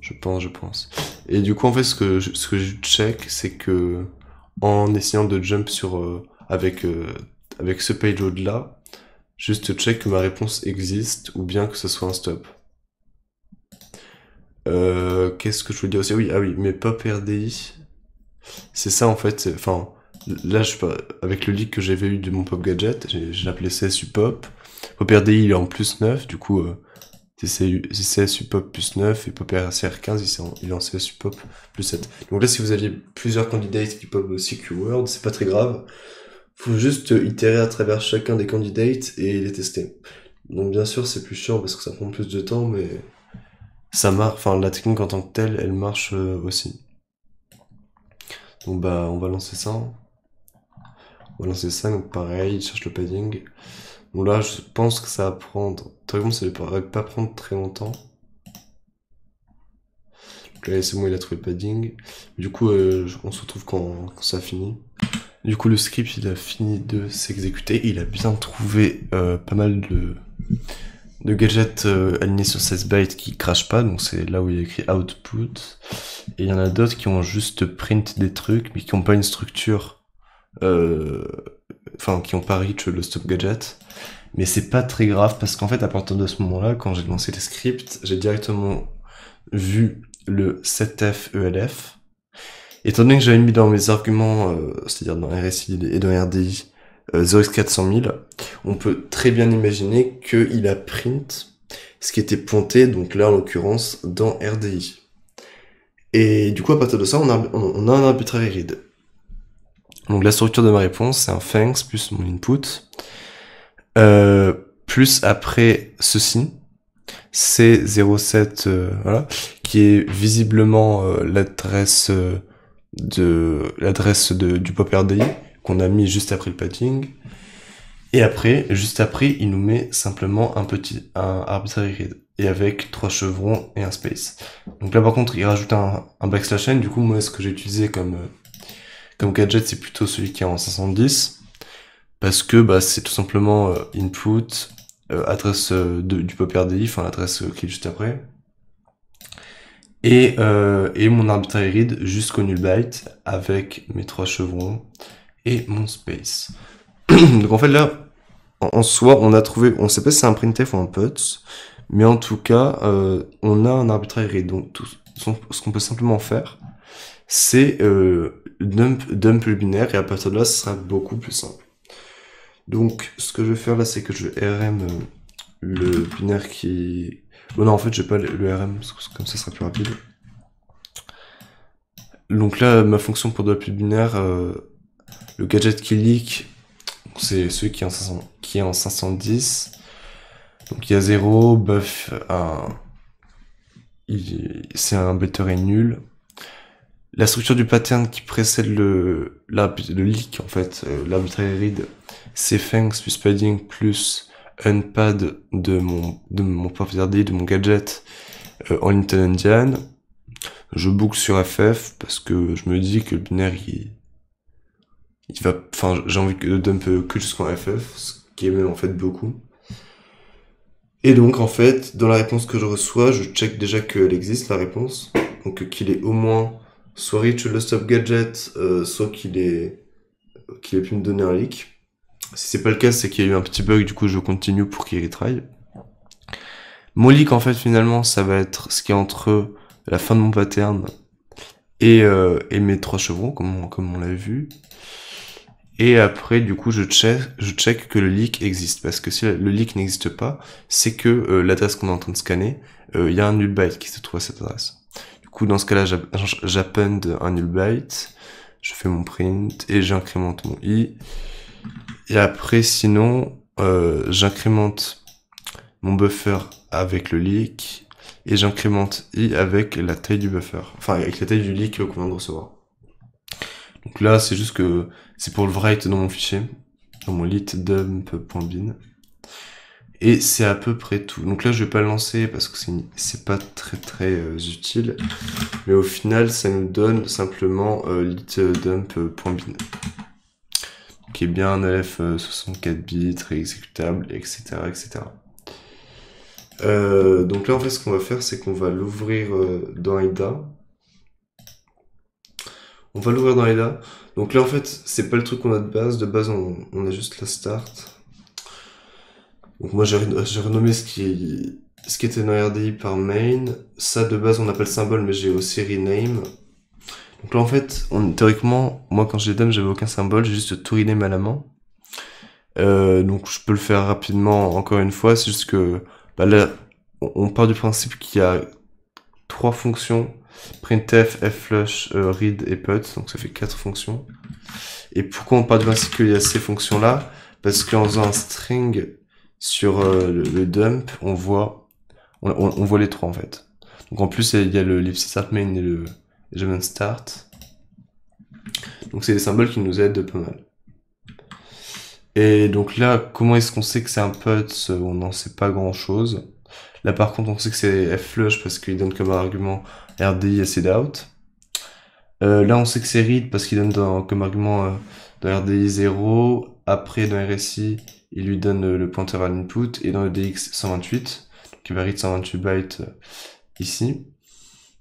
je pense, je pense. Et du coup, en fait, ce que je, ce que je check, c'est que en essayant de jump sur euh, avec euh, avec ce payload là, juste check que ma réponse existe ou bien que ce soit un stop. Euh, qu'est-ce que je voulais dire aussi Oui, ah oui, mais pop RDI, c'est ça en fait. Enfin, là, je pas avec le leak que j'avais eu de mon pop gadget, j'ai appelé CSU pop. Pop RDI il est en plus 9, du coup, euh, CSU Pop plus 9 et Pop RCR 15, il est en, CSU Pop plus 7. Donc là, si vous aviez plusieurs candidates qui pop aussi Q-Word, c'est pas très grave. Faut juste itérer à travers chacun des candidates et les tester. Donc bien sûr, c'est plus chiant parce que ça prend plus de temps, mais ça marche. Enfin, la technique en tant que telle, elle marche euh, aussi. Donc bah, on va lancer ça. On va lancer ça, donc pareil, il cherche le padding. Bon là, je pense que ça va prendre... bon, ça ne va pas prendre très longtemps. là, c'est bon, il a trouvé le padding. Du coup, euh, on se retrouve quand, ça finit. Du coup, le script, il a fini de s'exécuter. Il a bien trouvé euh, pas mal de, gadgets euh, alignés sur 16 bytes qui crachent pas. Donc c'est là où il y a écrit output. Et il y en a d'autres qui ont juste print des trucs, mais qui n'ont pas une structure enfin qui ont pas reach le stop gadget. Mais c'est pas très grave parce qu'en fait à partir de ce moment-là, quand j'ai lancé les scripts, j'ai directement vu le 7F e ELF. Étant donné que j'avais mis dans mes arguments, euh, c'est-à-dire dans RSI et dans RDI, 0x400000, euh, on peut très bien imaginer qu'il a print ce qui était pointé, donc là en l'occurrence, dans RDI. Et du coup, à partir de ça, on a, un arbitraire rigide. Donc la structure de ma réponse, c'est un thanks plus mon input. Euh, plus après ceci, c'est 07, euh, voilà, qui est visiblement euh, l'adresse de l'adresse du pop RDI qu'on a mis juste après le padding. Et après, juste après, il nous met simplement un petit un arbitrary et avec trois chevrons et un space. Donc là par contre, il rajoute un, un backslash n. Du coup, moi, ce que j'ai utilisé comme comme gadget, c'est plutôt celui qui est en 510 parce que bah, c'est tout simplement euh, input, euh, adresse euh, du pop RDI, enfin l'adresse qui juste après, et, mon arbitrary read jusqu'au null byte avec mes trois chevrons et mon space. Donc en fait là, en, soi, on a trouvé, on sait pas si c'est un printf ou un puts, mais en tout cas, on a un arbitrary read. Donc, tout, ce qu'on peut simplement faire, c'est euh, dump, le binaire et à partir de là, ce sera beaucoup plus simple. Donc, ce que je vais faire là, c'est que je RM euh, le binaire qui... Bon, oh non, en fait, je vais pas le RM, comme ça, ce sera plus rapide. Donc là, ma fonction pour dump le binaire, euh, le gadget qui leak, c'est celui qui est, en qui est en 510. Donc il y a 0, buff, c'est un better et nul la structure du pattern qui précède le, la, leak, en fait, euh, l'arbitrary read, c'est thanks plus padding plus unpad de mon, de mon de mon gadget euh, en Indian. Je boucle sur FF parce que je me dis que le binaire, il, va, enfin, j'ai envie de dump que jusqu'en FF, ce qui est même en fait beaucoup. Et donc, en fait, dans la réponse que je reçois, je check déjà qu'elle existe, la réponse. Donc, qu'il est au moins soit Rich le Stop Gadget, euh, soit qu'il ait, qu'il ait pu me donner un leak. Si c'est pas le cas, c'est qu'il y a eu un petit bug, du coup je continue pour qu'il retry. Mon leak en fait finalement ça va être ce qui est entre la fin de mon pattern et, euh, et mes trois chevrons comme on, comme on l'a vu. Et après du coup je check, je check que le leak existe parce que si le leak n'existe pas, c'est que euh, l'adresse qu'on est en train de scanner, euh, il y a un null byte qui se trouve à cette adresse coup, dans ce cas-là, j'append un null byte, je fais mon print et j'incrémente mon i. Et après, sinon, euh, j'incrémente mon buffer avec le leak et j'incrémente i avec la taille du buffer, enfin avec la taille du leak qu'on vient de recevoir. Donc là, c'est juste que c'est pour le write dans mon fichier, dans mon lit dump.bin. Et c'est à peu près tout. Donc là, je vais pas le lancer parce que c'est pas très très euh, utile. Mais au final, ça nous donne simplement euh, litdump.bin euh, qui est bien un LF 64 bits, réexécutable, etc. etc. donc là, en fait, ce qu'on va faire, c'est qu'on va l'ouvrir dans IDA. On va l'ouvrir dans IDA. Donc là, en fait, c'est pas le truc qu'on a de base. De base, on a juste la start. Donc moi j'ai renommé ce qui, ce qui était dans RDI par main. Ça de base on appelle symbole mais j'ai aussi rename. Donc là en fait, on, théoriquement, moi quand j'ai dame j'avais aucun symbole, j'ai juste tout rename à la main. Euh, donc je peux le faire rapidement encore une fois, c'est juste que bah là on part du principe qu'il y a trois fonctions printf, fflush, euh, read et put, donc ça fait quatre fonctions. Et pourquoi on part du principe qu'il y a ces fonctions là Parce qu'en faisant un string sur euh, le, dump, on voit, on, voit les trois en fait. Donc en plus, il y a le lift Start Main et le jump Start. Donc c'est des symboles qui nous aident pas mal. Et donc là, comment est-ce qu'on sait que c'est un put On n'en sait pas grand-chose. Là par contre, on sait que c'est F-flush parce qu'il donne comme argument RDI et out. Euh, là, on sait que c'est read parce qu'il donne comme argument euh, RDI 0, après dans RSI il lui donne euh, le pointeur à l'input et dans le DX128, qui varie de 128 bytes euh, ici.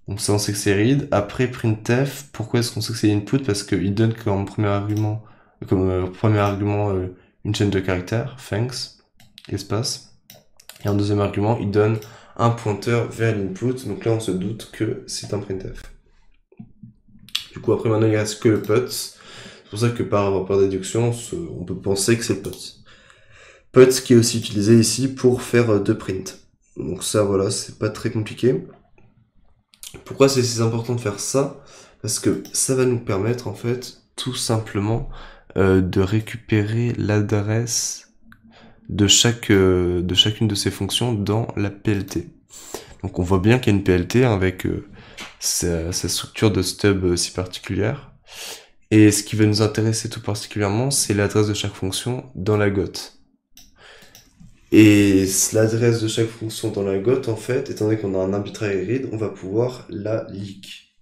Donc ça on sait que c'est read. Après printf, pourquoi est-ce qu'on sait que c'est input Parce qu'il donne comme premier argument, euh, comme premier argument une chaîne de caractères, thanks, espace. Et en deuxième argument, il donne un pointeur vers l'input. Donc là on se doute que c'est un printf. Du coup après maintenant il reste que le put. C'est pour ça que par, rapport par déduction, on peut penser que c'est le put ce qui est aussi utilisé ici pour faire euh, deux print. Donc ça voilà, c'est pas très compliqué. Pourquoi c'est si important de faire ça Parce que ça va nous permettre en fait tout simplement euh, de récupérer l'adresse de, chaque, euh, de chacune de ces fonctions dans la PLT. Donc on voit bien qu'il y a une PLT avec sa, sa, structure de stub si particulière. Et ce qui va nous intéresser tout particulièrement, c'est l'adresse de chaque fonction dans la GOT. Et l'adresse de chaque fonction dans la gote, en fait, étant donné qu'on a un arbitrary read, on va pouvoir la leak.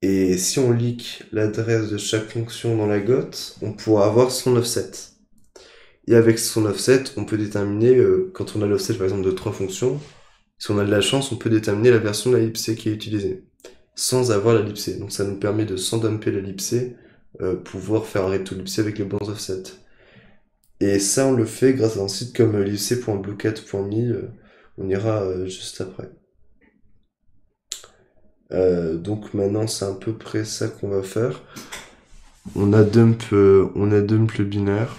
Et si on leak l'adresse de chaque fonction dans la gote, on pourra avoir son offset. Et avec son offset, on peut déterminer, euh, quand on a l'offset par exemple de trois fonctions, si on a de la chance, on peut déterminer la version de la libc qui est utilisée, sans avoir la libc. Donc ça nous permet de, sans dumper la euh, pouvoir faire un retour avec les bons offsets. Et ça, on le fait grâce à un site comme lycée.bluecat.me. On ira euh, juste après. Euh, donc maintenant, c'est à peu près ça qu'on va faire. On a dump, euh, on a dump le binaire.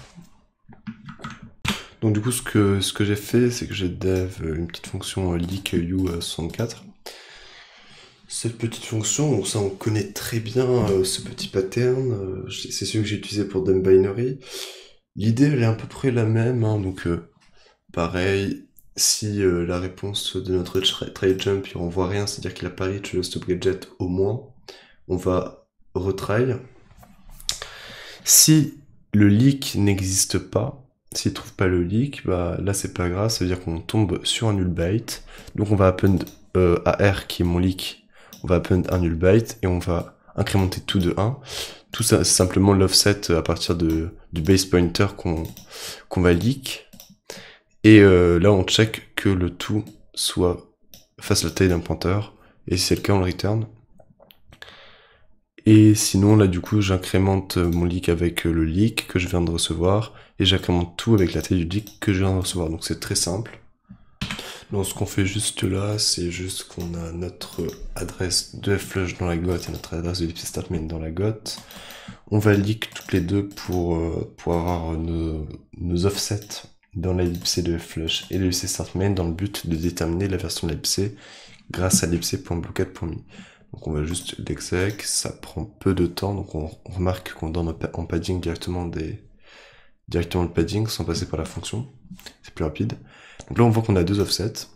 Donc du coup, ce que, ce que j'ai fait, c'est que j'ai dev une petite fonction leaku64. Cette petite fonction, ça on connaît très bien ce petit pattern. c'est celui que j'ai utilisé pour dump binary. L'idée, elle est à peu près la même. Hein, donc, euh, pareil, si euh, la réponse de notre trade try jump, il voit rien, c'est-à-dire qu'il a pas reach le stop gadget au moins, on va retry. Si le leak n'existe pas, s'il trouve pas le leak, bah, là, c'est pas grave, ça veut dire qu'on tombe sur un null byte. Donc, on va append euh, à AR, qui est mon leak, on va append un null byte et on va incrémenter tout de 1. Tout ça, c'est simplement l'offset à partir de, du base pointer qu'on va leak. Et euh, là, on check que le tout soit fasse la taille d'un pointeur. Et si c'est le cas, on le return. Et sinon, là, du coup, j'incrémente euh, mon leak avec euh, le leak que je viens de recevoir. Et j'incrémente tout avec la taille du leak que je viens de recevoir. Donc, c'est très simple. Donc ce qu'on fait juste là, c'est juste qu'on a notre adresse de flush dans la got et notre adresse de main dans la got On va leak toutes les deux pour, euh, avoir nos, offsets dans l'IPC de flush et l'IPC startmain dans le but de déterminer la version de l'IPC grâce à l'IPC.blockade.me. Donc on va juste l'exec, ça prend peu de temps, donc on, on remarque qu'on donne en padding directement des directement le padding sans passer par la fonction, c'est plus rapide. Donc là, on voit qu'on a deux offsets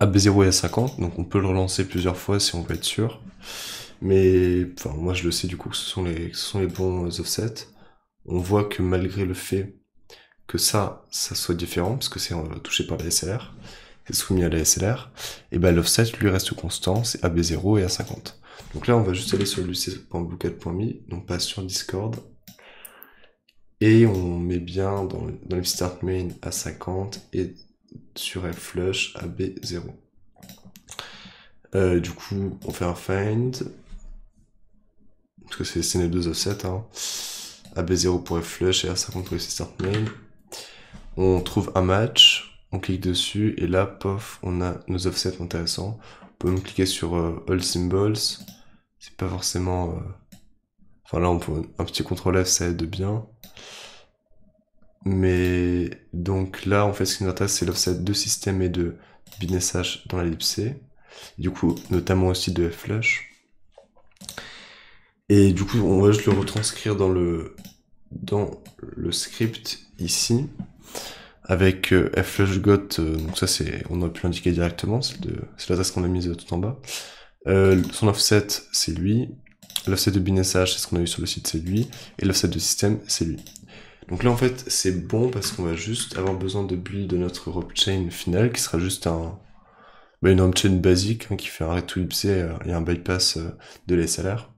à B0 et à 50, donc on peut le relancer plusieurs fois si on veut être sûr. Mais enfin, moi, je le sais du coup que ce sont les, bons euh, offsets. On voit que malgré le fait que ça, ça soit différent, parce que c'est euh, touché par la SLR, c'est soumis à la SLR, et eh ben l'offset lui reste constant, c'est à 0 et à 50. Donc là, on va juste aller sur lucet.bluecat.me, donc pas sur Discord, et on met bien dans, dans le start main à 50 et sur F flush à B0. Euh, du coup, on fait un find, parce que c'est les deux offsets, hein. à B0 pour F flush et à 50 pour le start main. On trouve un match, on clique dessus, et là, pof, on a nos offsets intéressants. On peut même cliquer sur euh, All Symbols, c'est pas forcément... Euh, voilà, on peut, un petit contrôle F, ça aide bien. Mais donc là, en fait, ce qui nous intéresse, c'est l'offset de système et de binSH dans la lipse. Du coup, notamment aussi de F flush. Et du coup, on va juste le retranscrire dans le, dans le script ici avec euh, F got got. Euh, donc ça c'est, on aurait pu l'indiquer directement, c'est l'adresse qu'on a mise tout en bas. Euh, son offset c'est lui, L'offset de binSH, c'est ce qu'on a eu sur le site, c'est lui. Et l'offset de système, c'est lui. Donc là, en fait, c'est bon parce qu'on va juste avoir besoin de build de notre rope chain finale qui sera juste un, bah, une rope chain basique hein, qui fait un IPC euh, et un bypass euh, de l'SLR.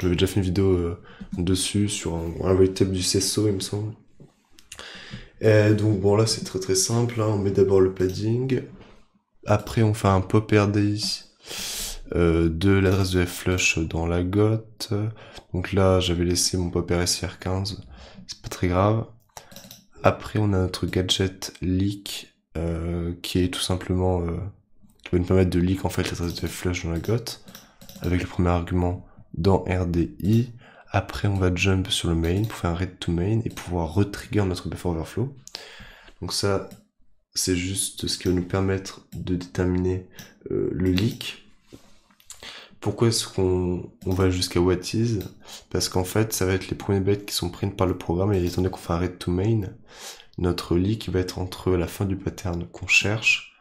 J'avais déjà fait une vidéo euh, dessus sur un, un du CSO, il me semble. Et donc bon, là, c'est très très simple. Hein. On met d'abord le padding. Après, on fait un pop RDI euh, de l'adresse de flush dans la got Donc là, j'avais laissé mon pop RSR15, c'est pas très grave. Après, on a notre gadget leak, euh, qui est tout simplement... Euh, qui va nous permettre de leak en fait l'adresse de flush dans la got avec le premier argument dans RDI. Après, on va jump sur le main pour faire un read to main et pouvoir retrigger notre buffer overflow. Donc ça, c'est juste ce qui va nous permettre de déterminer le leak. Pourquoi est-ce qu'on va jusqu'à What Is Parce qu'en fait, ça va être les premiers bêtes qui sont prises par le programme, et étant donné qu'on fait un read to main, notre leak va être entre la fin du pattern qu'on cherche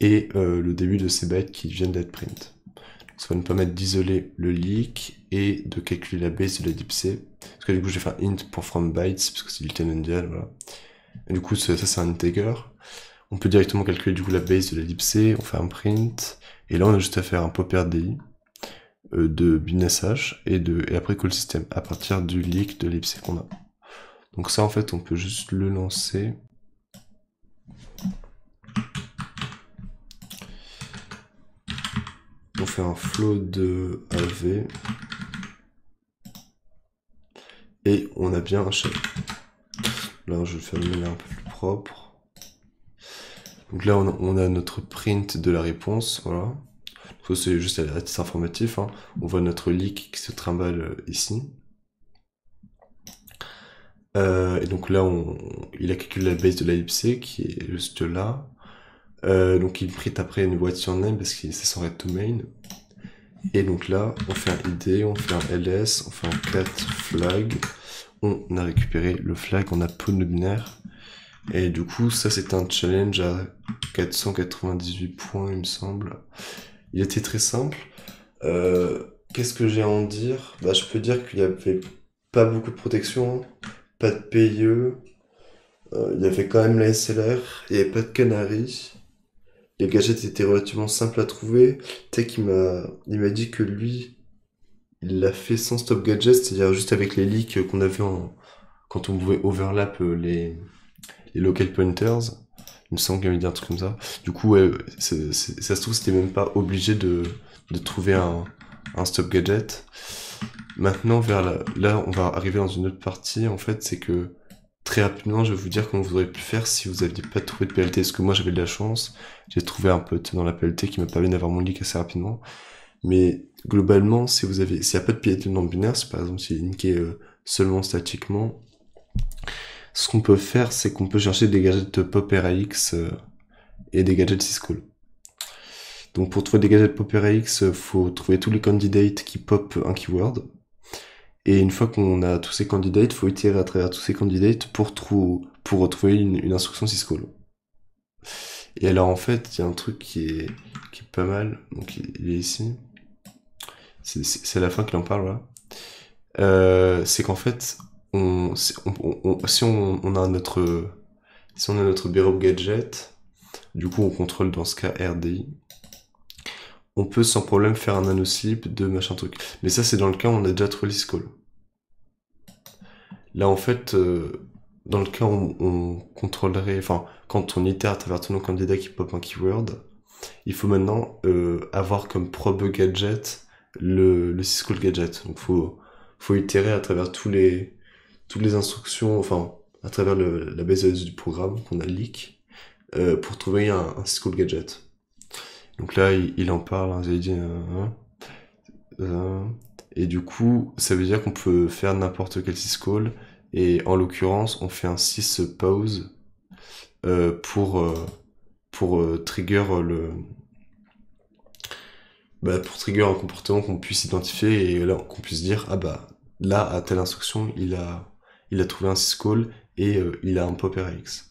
et euh, le début de ces bêtes qui viennent d'être print. Donc, ça va nous permettre d'isoler le leak et de calculer la base de la dipc. Parce que du coup, je vais faire int pour from bytes parce que c'est du thème voilà. Et du coup, ça, c'est un integer. On peut directement calculer du coup la base de la dipc, on fait un print, et là on a juste à faire un popper di euh, de BinSH et de et après call system à partir du leak de l'IPC qu'on a. Donc ça en fait on peut juste le lancer. On fait un flow de AV et on a bien un shell. Là je vais faire un peu plus propre. Donc là on a notre print de la réponse, voilà c'est juste informatif. Hein. On voit notre leak qui se trimballe euh, ici. Euh, et donc là, on, il a calculé la base de la qui est juste là. Euh, donc il prit après une boîte sur name parce que c'est son red to main. Et donc là, on fait un ID, on fait un ls, on fait un cat flag. On a récupéré le flag, on a peu de binaire. Et du coup, ça c'est un challenge à 498 points, il me semble. Il était très simple. Euh, qu'est-ce que j'ai à en dire bah, Je peux dire qu'il n'y avait pas beaucoup de protection, pas de PIE, euh, il y avait quand même la SLR, il n'y avait pas de Canaries. Les gadgets étaient relativement simples à trouver. Tech, il m'a dit que lui, il l'a fait sans stop gadget, c'est-à-dire juste avec les leaks qu'on avait en, quand on pouvait overlap euh, les, les local pointers. Il me semble qu'il un truc comme ça. Du coup, ouais, ça se trouve, c'était même pas obligé de, de trouver un, stop gadget. Maintenant, vers la, là, on va arriver dans une autre partie, en fait, c'est que très rapidement, je vais vous dire comment vous auriez pu faire si vous n'aviez pas trouvé de PLT. Parce que moi, j'avais de la chance. J'ai trouvé un pote dans la PLT qui m'a permis d'avoir mon leak assez rapidement. Mais globalement, si vous avez, s'il n'y a pas de PLT non binaire, par exemple, si est euh, seulement statiquement, ce qu'on peut faire, c'est qu'on peut chercher des gadgets Pop euh, et des gadgets Syscall. Donc pour trouver des gadgets Pop RX, euh, faut trouver tous les candidates qui pop un keyword. Et une fois qu'on a tous ces candidates, faut itérer à travers tous ces candidates pour, retrouver une, instruction syscall. Et alors en fait, il y a un truc qui est, pas mal. Donc il est ici. C'est la fin qu'il en parle là. Euh, c'est qu'en fait, si, on, a notre si on a notre bureau gadget, du coup on contrôle dans ce cas RDI, on peut sans problème faire un nano slip de machin truc. Mais ça c'est dans le cas où on a déjà trop call. Là en fait, euh, dans le cas où on, contrôlerait, enfin quand on itère à travers tous nos candidats qui pop un keyword, il faut maintenant euh, avoir comme probe gadget le, le gadget. Donc faut faut itérer à travers tous les toutes les instructions, enfin, à travers le, la base du programme qu'on a leak, euh, pour trouver un, syscall Gadget. Donc là, il, en parle, hein, dit... Hein, hein, hein. et du coup, ça veut dire qu'on peut faire n'importe quel syscall. Et en l'occurrence, on fait un syspause pause euh, pour, euh, pour trigger le. Bah, pour trigger un comportement qu'on puisse identifier et qu'on puisse dire ah bah là à telle instruction il a il a trouvé un syscall et euh, il a un pop RX.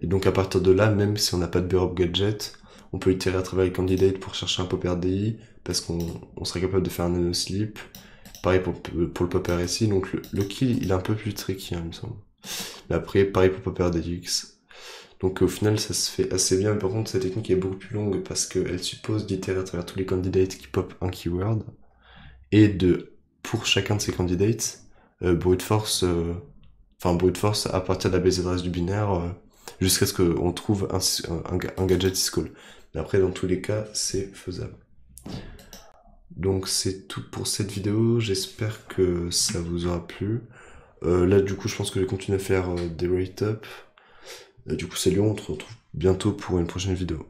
Et donc à partir de là, même si on n'a pas de Bureau Gadget, on peut itérer à travers les candidates pour chercher un pop RDI parce qu'on serait capable de faire un nano slip. Pareil pour, pour le pop RSI, donc le, kill il est un peu plus tricky hein, il me semble. Mais après, pareil pour pop RDX. Donc au final, ça se fait assez bien. Par contre, cette technique est beaucoup plus longue parce qu'elle suppose d'itérer à travers tous les candidates qui pop un keyword. Et de, pour chacun de ces candidates, euh, brute force, euh, enfin brute force à partir de la base adresse du binaire euh, jusqu'à ce qu'on trouve un, gadget syscall. Mais après, dans tous les cas, c'est faisable. Donc c'est tout pour cette vidéo, j'espère que ça vous aura plu. là du coup je pense que je vais continuer à faire des rate-up. Du coup c'est Lyon, on se retrouve bientôt pour une prochaine vidéo.